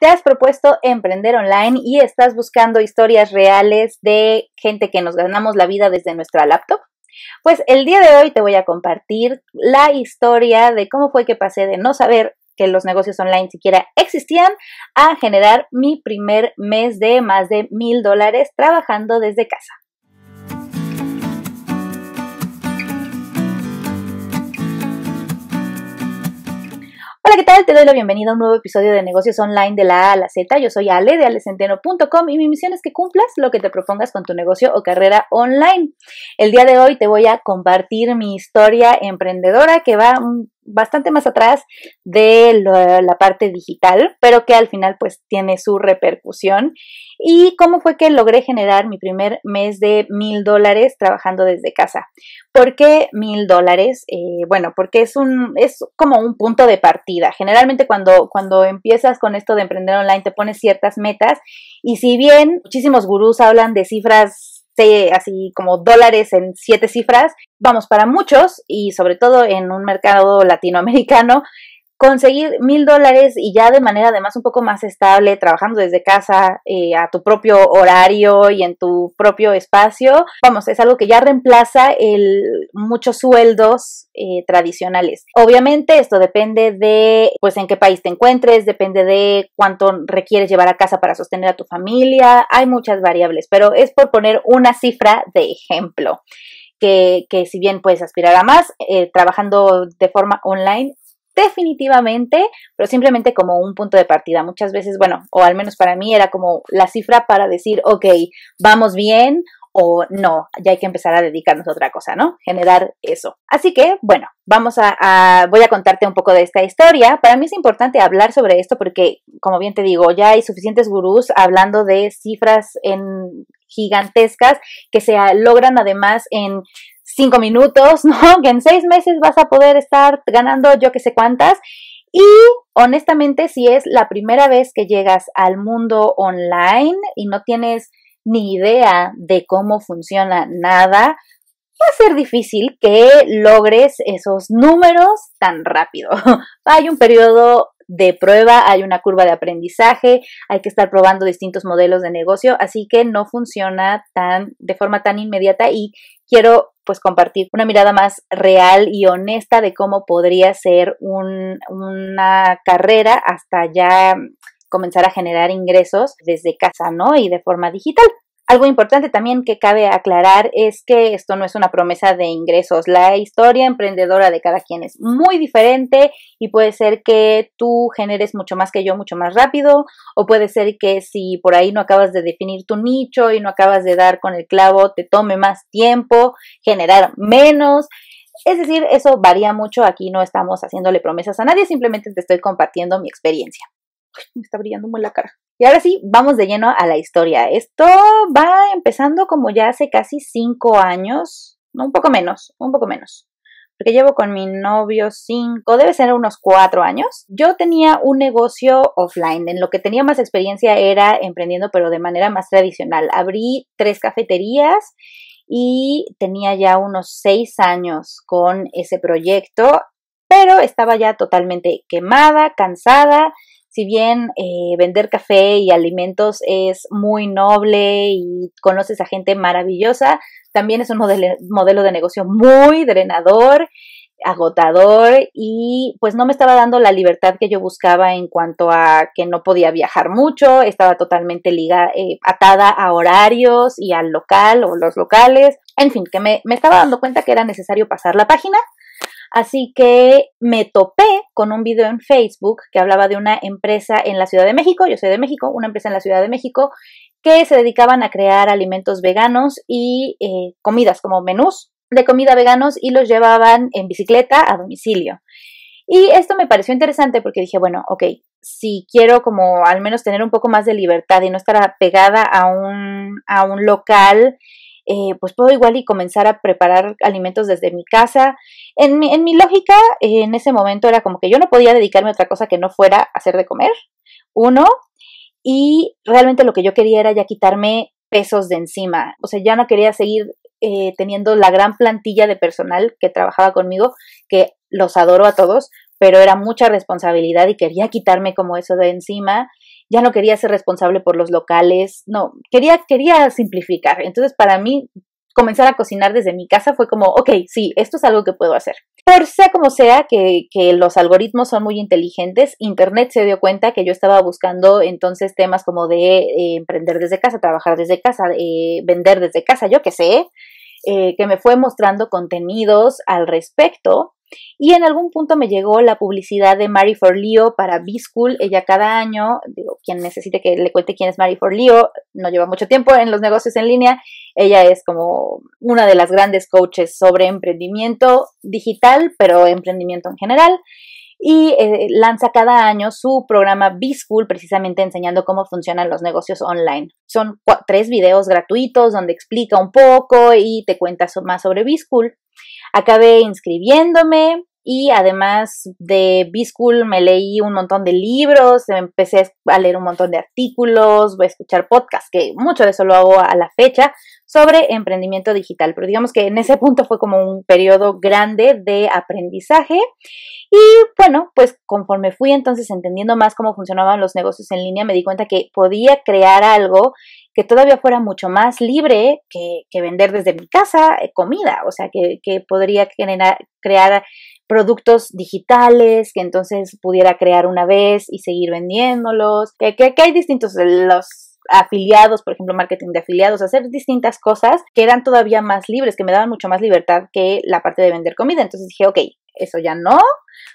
¿Te has propuesto emprender online y estás buscando historias reales de gente que nos ganamos la vida desde nuestra laptop? Pues el día de hoy te voy a compartir la historia de cómo fue que pasé de no saber que los negocios online siquiera existían a generar mi primer mes de más de mil dólares trabajando desde casa. Hola, ¿qué tal? Te doy la bienvenida a un nuevo episodio de Negocios Online de la A a la Z. Yo soy Ale de alecenteno.com y mi misión es que cumplas lo que te propongas con tu negocio o carrera online. El día de hoy te voy a compartir mi historia emprendedora que va mm, bastante más atrás de la, parte digital, pero que al final pues tiene su repercusión. ¿Y cómo fue que logré generar mi primer mes de mil dólares trabajando desde casa? ¿Por qué mil dólares? Eh, bueno, porque es, un, es como un punto de partida. Generalmente cuando, cuando empiezas con esto de emprender online te pones ciertas metas y si bien muchísimos gurús hablan de cifras así como dólares en siete cifras, vamos para muchos y sobre todo en un mercado latinoamericano conseguir mil dólares y ya de manera además un poco más estable, trabajando desde casa, eh, a tu propio horario y en tu propio espacio, vamos, es algo que ya reemplaza el muchos sueldos eh, tradicionales. Obviamente esto depende de, pues, en qué país te encuentres, depende de cuánto requieres llevar a casa para sostener a tu familia, hay muchas variables, pero es por poner una cifra de ejemplo. Que, que, si bien puedes aspirar a más, eh, trabajando de forma online definitivamente, pero simplemente como un punto de partida. Muchas veces, bueno, o al menos para mí era como la cifra para decir, ok, vamos bien o no, ya hay que empezar a dedicarnos a otra cosa, ¿no? Generar eso. Así que, bueno, vamos a, voy a contarte un poco de esta historia. Para mí es importante hablar sobre esto porque, como bien te digo, ya hay suficientes gurús hablando de cifras en gigantescas que se logran además en cinco minutos, ¿no? Que en seis meses vas a poder estar ganando yo que sé cuántas. Y honestamente, si es la primera vez que llegas al mundo online y no tienes ni idea de cómo funciona nada, va a ser difícil que logres esos números tan rápido. Hay un periodo de prueba, hay una curva de aprendizaje, hay que estar probando distintos modelos de negocio, así que no funciona tan de forma tan inmediata y quiero pues compartir una mirada más real y honesta de cómo podría ser una carrera hasta ya comenzar a generar ingresos desde casa, ¿no? Y de forma digital. Algo importante también que cabe aclarar es que esto no es una promesa de ingresos. La historia emprendedora de cada quien es muy diferente y puede ser que tú generes mucho más que yo, mucho más rápido, o puede ser que si por ahí no acabas de definir tu nicho y no acabas de dar con el clavo, te tome más tiempo, generar menos. Es decir, eso varía mucho. Aquí no estamos haciéndole promesas a nadie, simplemente te estoy compartiendo mi experiencia. me está brillando muy la cara. Y ahora sí, vamos de lleno a la historia. Esto va empezando como ya hace casi cinco años, no, un poco menos, un poco menos, porque llevo con mi novio cinco, debe ser unos cuatro años. Yo tenía un negocio offline, en lo que tenía más experiencia era emprendiendo, pero de manera más tradicional. Abrí tres cafeterías y tenía ya unos seis años con ese proyecto, pero estaba ya totalmente quemada, cansada si bien eh, vender café y alimentos es muy noble y conoces a gente maravillosa, también es un modelo, de negocio muy drenador, agotador y pues no me estaba dando la libertad que yo buscaba en cuanto a que no podía viajar mucho, estaba totalmente ligada, eh, atada a horarios y al local o los locales, en fin, que me estaba dando cuenta que era necesario pasar la página Así que me topé con un video en Facebook que hablaba de una empresa en la Ciudad de México, yo soy de México, una empresa en la Ciudad de México que se dedicaban a crear alimentos veganos y eh, comidas como menús de comida veganos y los llevaban en bicicleta a domicilio. Y esto me pareció interesante porque dije, bueno, ok, si quiero como al menos tener un poco más de libertad y no estar pegada a un, a un local eh, pues puedo igual y comenzar a preparar alimentos desde mi casa. En mi, en mi lógica, eh, en ese momento era como que yo no podía dedicarme a otra cosa que no fuera hacer de comer, uno, y realmente lo que yo quería era ya quitarme pesos de encima, o sea, ya no quería seguir eh, teniendo la gran plantilla de personal que trabajaba conmigo, que los adoro a todos, pero era mucha responsabilidad y quería quitarme como eso de encima ya no quería ser responsable por los locales, no, quería, quería simplificar. Entonces, para mí, comenzar a cocinar desde mi casa fue como, ok, sí, esto es algo que puedo hacer. Por sea como sea que, los algoritmos son muy inteligentes, Internet se dio cuenta que yo estaba buscando entonces temas como de eh, emprender desde casa, trabajar desde casa, eh, vender desde casa, yo qué sé, eh, que me fue mostrando contenidos al respecto y en algún punto me llegó la publicidad de Mary Leo para B-School. Ella cada año, digo, quien necesite que le cuente quién es Mary Leo, no lleva mucho tiempo en los negocios en línea. Ella es como una de las grandes coaches sobre emprendimiento digital, pero emprendimiento en general y eh, lanza cada año su programa B-School, precisamente enseñando cómo funcionan los negocios online. Son tres videos gratuitos donde explica un poco y te cuenta más sobre B-School. Acabé inscribiéndome y además de B-School me leí un montón de libros, empecé a leer un montón de artículos, voy a escuchar podcasts, que mucho de eso lo hago a la fecha, sobre emprendimiento digital. Pero digamos que en ese punto fue como un periodo grande de aprendizaje. Y bueno, pues conforme fui entonces entendiendo más cómo funcionaban los negocios en línea, me di cuenta que podía crear algo que todavía fuera mucho más libre que, vender desde mi casa eh, comida, o sea, que, que podría generar, crear productos digitales que entonces pudiera crear una vez y seguir vendiéndolos, que, que hay distintos, los afiliados, por ejemplo, marketing de afiliados, hacer distintas cosas que eran todavía más libres, que me daban mucho más libertad que la parte de vender comida. Entonces dije, ok, eso ya no,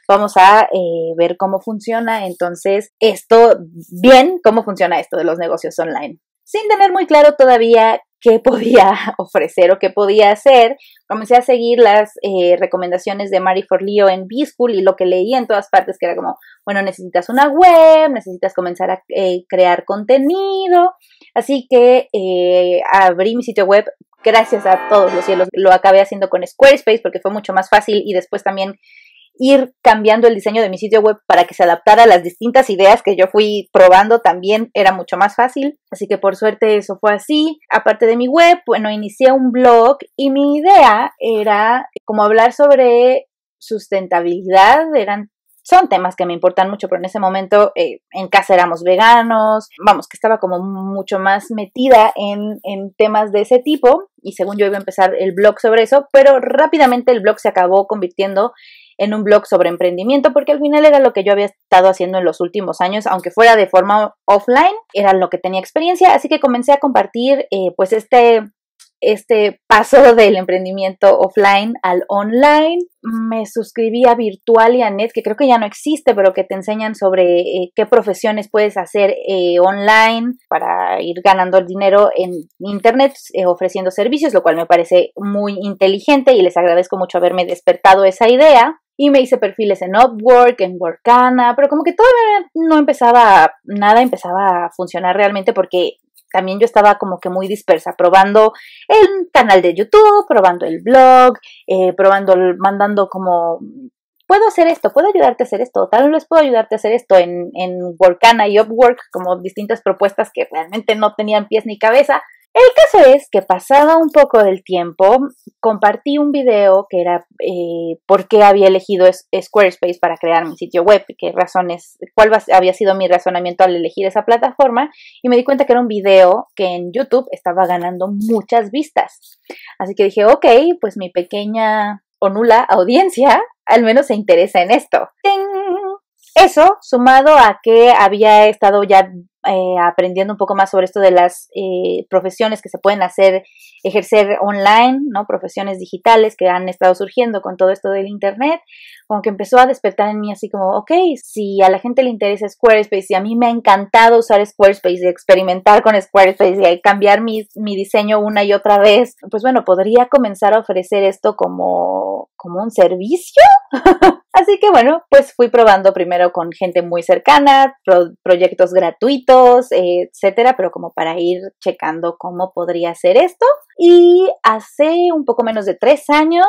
vamos a eh, ver cómo funciona entonces esto bien, cómo funciona esto de los negocios online sin tener muy claro todavía qué podía ofrecer o qué podía hacer. Comencé a seguir las eh, recomendaciones de Mari Forleo en B-School y lo que leía en todas partes, que era como, bueno, necesitas una web, necesitas comenzar a eh, crear contenido. Así que eh, abrí mi sitio web. Gracias a todos los cielos, lo acabé haciendo con Squarespace porque fue mucho más fácil y después también ir cambiando el diseño de mi sitio web para que se adaptara a las distintas ideas que yo fui probando también era mucho más fácil. Así que por suerte eso fue así. Aparte de mi web, bueno, inicié un blog y mi idea era como hablar sobre sustentabilidad, eran son temas que me importan mucho, pero en ese momento eh, en casa éramos veganos, vamos, que estaba como mucho más metida en, en, temas de ese tipo y según yo iba a empezar el blog sobre eso, pero rápidamente el blog se acabó convirtiendo en un blog sobre emprendimiento, porque al final era lo que yo había estado haciendo en los últimos años, aunque fuera de forma offline, era lo que tenía experiencia, así que comencé a compartir eh, pues este, este paso del emprendimiento offline al online. Me suscribí a Net, que creo que ya no existe, pero que te enseñan sobre eh, qué profesiones puedes hacer eh, online para ir ganando el dinero en Internet ofreciendo servicios, lo cual me parece muy inteligente y les agradezco mucho haberme despertado esa idea. Y me hice perfiles en Upwork, en Workana, pero como que todavía no empezaba, nada empezaba a funcionar realmente porque también yo estaba como que muy dispersa, probando el canal de YouTube, probando el blog, eh, probando, mandando como, puedo hacer esto, puedo ayudarte a hacer esto, tal vez puedo ayudarte a hacer esto en, en Workana y Upwork, como distintas propuestas que realmente no tenían pies ni cabeza, el caso es que pasaba un poco del tiempo, compartí un video que era eh, por qué había elegido Squarespace para crear mi sitio web, qué razones, cuál había sido mi razonamiento al elegir esa plataforma, y me di cuenta que era un video que en YouTube estaba ganando muchas vistas. Así que dije, ok, pues mi pequeña o nula audiencia al menos se interesa en esto. Eso, sumado a que había estado ya eh, aprendiendo un poco más sobre esto de las eh, profesiones que se pueden hacer, ejercer online, ¿no? Profesiones digitales que han estado surgiendo con todo esto del Internet, como que empezó a despertar en mí así como, ok, si a la gente le interesa Squarespace y a mí me ha encantado usar Squarespace y experimentar con Squarespace y cambiar mi, mi diseño una y otra vez, pues bueno, podría comenzar a ofrecer esto como, como un servicio. Así que bueno, pues fui probando primero con gente muy cercana, proyectos gratuitos, etcétera, pero como para ir checando cómo podría ser esto. Y hace un poco menos de tres años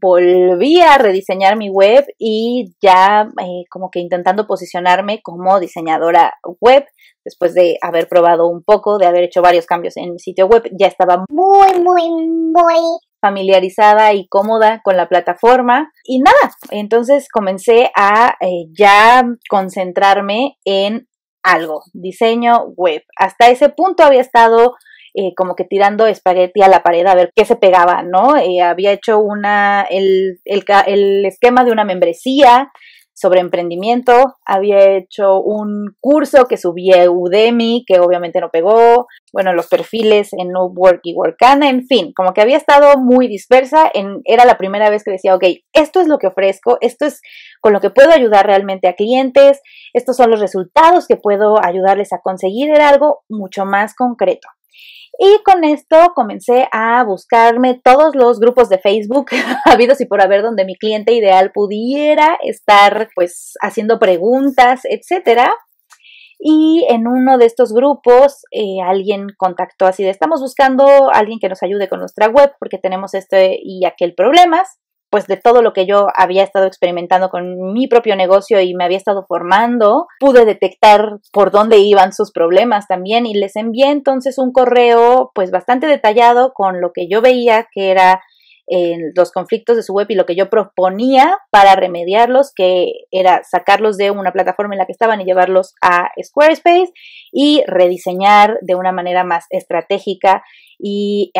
volví a rediseñar mi web y ya eh, como que intentando posicionarme como diseñadora web, después de haber probado un poco, de haber hecho varios cambios en mi sitio web, ya estaba muy, muy, muy familiarizada y cómoda con la plataforma y nada, entonces comencé a eh, ya concentrarme en algo, diseño web. Hasta ese punto había estado eh, como que tirando espagueti a la pared a ver qué se pegaba, ¿no? Eh, había hecho una, el, el, esquema de una membresía, sobre emprendimiento, había hecho un curso que subí a Udemy, que obviamente no pegó, bueno, los perfiles en Work y Workana, en fin, como que había estado muy dispersa, era la primera vez que decía, ok, esto es lo que ofrezco, esto es con lo que puedo ayudar realmente a clientes, estos son los resultados que puedo ayudarles a conseguir, era algo mucho más concreto. Y con esto comencé a buscarme todos los grupos de Facebook habidos y por haber donde mi cliente ideal pudiera estar pues haciendo preguntas, etcétera. Y en uno de estos grupos eh, alguien contactó así de estamos buscando a alguien que nos ayude con nuestra web porque tenemos este y aquel problemas pues de todo lo que yo había estado experimentando con mi propio negocio y me había estado formando, pude detectar por dónde iban sus problemas también y les envié entonces un correo pues bastante detallado con lo que yo veía que era en los conflictos de su web y lo que yo proponía para remediarlos, que era sacarlos de una plataforma en la que estaban y llevarlos a Squarespace y rediseñar de una manera más estratégica y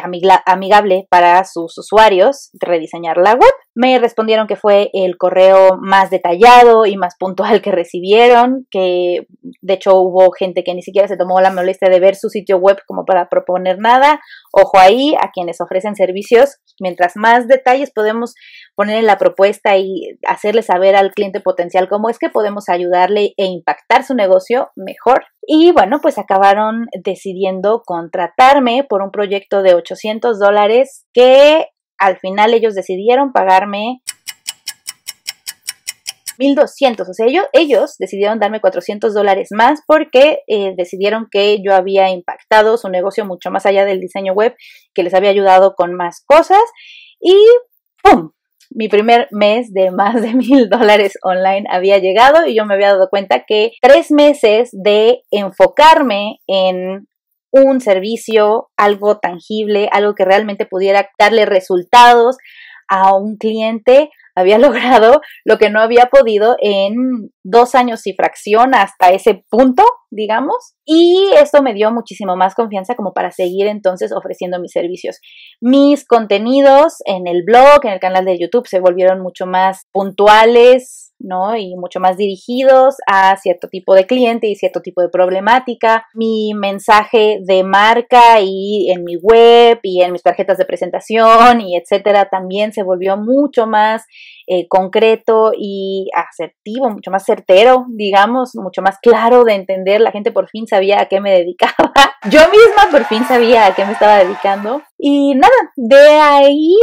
amigable para sus usuarios rediseñar la web. Me respondieron que fue el correo más detallado y más puntual que recibieron, que de hecho hubo gente que ni siquiera se tomó la molestia de ver su sitio web como para proponer nada. Ojo ahí a quienes ofrecen servicios Mientras más detalles podemos poner en la propuesta y hacerle saber al cliente potencial cómo es que podemos ayudarle e impactar su negocio mejor. Y bueno, pues acabaron decidiendo contratarme por un proyecto de 800 dólares que al final ellos decidieron pagarme 1200. O sea, ellos, ellos decidieron darme 400 dólares más porque eh, decidieron que yo había impactado su negocio mucho más allá del diseño web, que les había ayudado con más cosas. Y ¡pum! mi primer mes de más de mil dólares online había llegado y yo me había dado cuenta que tres meses de enfocarme en un servicio, algo tangible, algo que realmente pudiera darle resultados a un cliente, había logrado lo que no había podido en dos años y fracción hasta ese punto, digamos. Y esto me dio muchísimo más confianza como para seguir entonces ofreciendo mis servicios. Mis contenidos en el blog, en el canal de YouTube se volvieron mucho más puntuales, ¿no? Y mucho más dirigidos a cierto tipo de cliente y cierto tipo de problemática. Mi mensaje de marca y en mi web y en mis tarjetas de presentación y etcétera también se volvió mucho más eh, concreto y asertivo, mucho más certero, digamos, mucho más claro de entender. La gente por fin sabía a qué me dedicaba. Yo misma por fin sabía a qué me estaba dedicando. Y nada, de ahí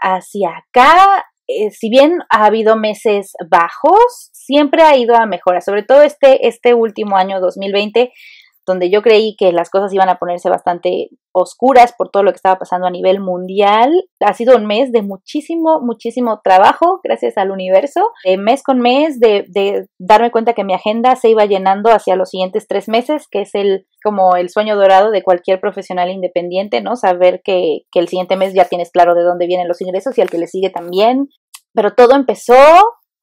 hacia acá eh, si bien ha habido meses bajos, siempre ha ido a mejora, sobre todo este, este último año 2020 donde yo creí que las cosas iban a ponerse bastante oscuras por todo lo que estaba pasando a nivel mundial. Ha sido un mes de muchísimo, muchísimo trabajo, gracias al universo, mes con mes, de, darme cuenta que mi agenda se iba llenando hacia los siguientes tres meses, que es el como el sueño dorado de cualquier profesional independiente, ¿no? Saber que, que el siguiente mes ya tienes claro de dónde vienen los ingresos y al que le sigue también. Pero todo empezó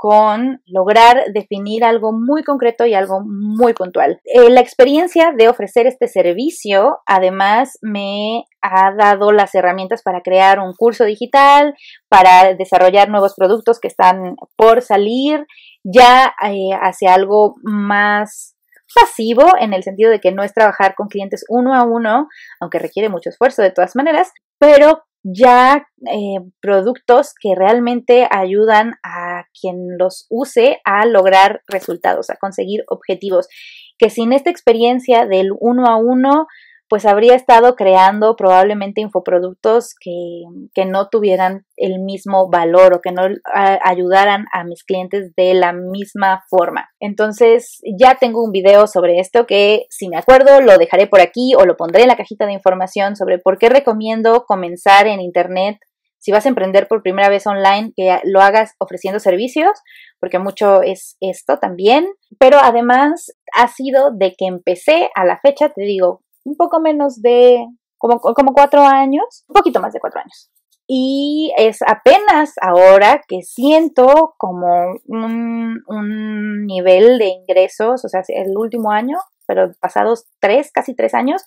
con lograr definir algo muy concreto y algo muy puntual. Eh, la experiencia de ofrecer este servicio además me ha dado las herramientas para crear un curso digital, para desarrollar nuevos productos que están por salir, ya eh, hacia algo más pasivo en el sentido de que no es trabajar con clientes uno a uno, aunque requiere mucho esfuerzo de todas maneras, pero ya eh, productos que realmente ayudan a quien los use a lograr resultados, a conseguir objetivos, que sin esta experiencia del uno a uno pues habría estado creando probablemente infoproductos que, no tuvieran el mismo valor o que no ayudaran a mis clientes de la misma forma. Entonces ya tengo un video sobre esto que si me acuerdo lo dejaré por aquí o lo pondré en la cajita de información sobre por qué recomiendo comenzar en Internet si vas a emprender por primera vez online, que lo hagas ofreciendo servicios, porque mucho es esto también. Pero además ha sido de que empecé a la fecha, te digo, un poco menos de, como, cuatro años, un poquito más de cuatro años. Y es apenas ahora que siento como un, un, nivel de ingresos, o sea, el último año, pero pasados tres, casi tres años,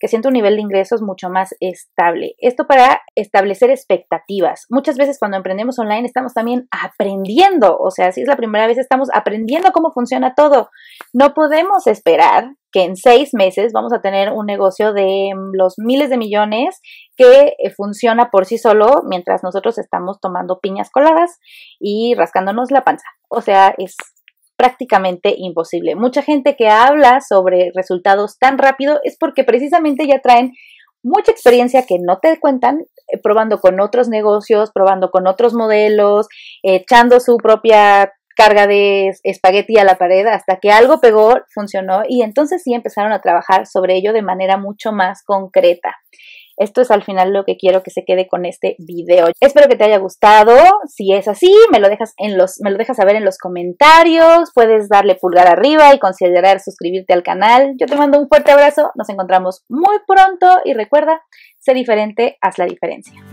que siento un nivel de ingresos mucho más estable. Esto para establecer expectativas. Muchas veces cuando emprendemos online estamos también aprendiendo, o sea, si es la primera vez estamos aprendiendo cómo funciona todo. No podemos esperar que en seis meses vamos a tener un negocio de mm, los miles de millones que eh, funciona por sí solo mientras nosotros estamos tomando piñas coladas y rascándonos la panza. O sea, es prácticamente imposible. Mucha gente que habla sobre resultados tan rápido es porque precisamente ya traen mucha experiencia que no te cuentan, eh, probando con otros negocios, probando con otros modelos, echando su propia carga de espagueti a la pared hasta que algo pegó, funcionó y entonces sí empezaron a trabajar sobre ello de manera mucho más concreta. Esto es al final lo que quiero que se quede con este video. Espero que te haya gustado. Si es así, me lo dejas en los me lo dejas saber en los comentarios, puedes darle pulgar arriba y considerar suscribirte al canal. Yo te mando un fuerte abrazo. Nos encontramos muy pronto y recuerda, sé diferente, haz la diferencia.